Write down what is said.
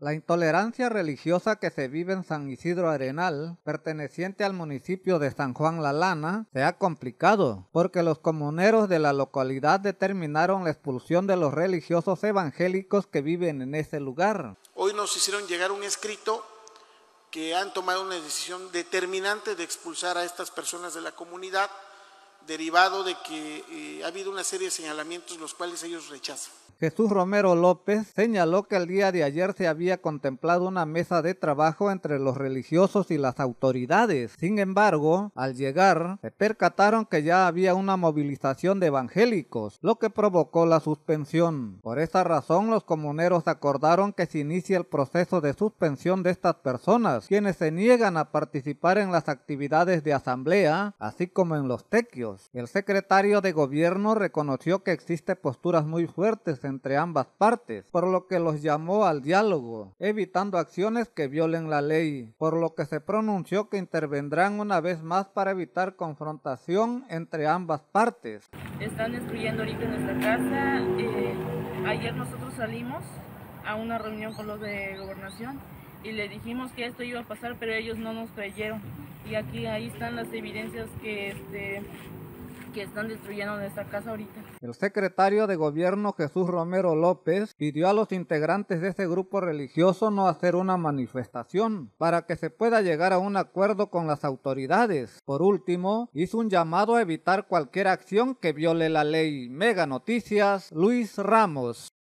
La intolerancia religiosa que se vive en San Isidro Arenal, perteneciente al municipio de San Juan La Lana, se ha complicado porque los comuneros de la localidad determinaron la expulsión de los religiosos evangélicos que viven en ese lugar. Hoy nos hicieron llegar un escrito que han tomado una decisión determinante de expulsar a estas personas de la comunidad derivado de que eh, ha habido una serie de señalamientos los cuales ellos rechazan. Jesús Romero López señaló que el día de ayer se había contemplado una mesa de trabajo entre los religiosos y las autoridades. Sin embargo, al llegar, se percataron que ya había una movilización de evangélicos, lo que provocó la suspensión. Por esta razón, los comuneros acordaron que se inicie el proceso de suspensión de estas personas, quienes se niegan a participar en las actividades de asamblea, así como en los tequios el secretario de Gobierno reconoció que existen posturas muy fuertes entre ambas partes, por lo que los llamó al diálogo, evitando acciones que violen la ley, por lo que se pronunció que intervendrán una vez más para evitar confrontación entre ambas partes. Están destruyendo ahorita nuestra casa. Eh, ayer nosotros salimos a una reunión con los de gobernación y le dijimos que esto iba a pasar, pero ellos no nos creyeron. Y aquí ahí están las evidencias que este, que están destruyendo nuestra casa ahorita. El secretario de gobierno Jesús Romero López pidió a los integrantes de ese grupo religioso no hacer una manifestación para que se pueda llegar a un acuerdo con las autoridades. Por último, hizo un llamado a evitar cualquier acción que viole la ley. Mega Noticias, Luis Ramos.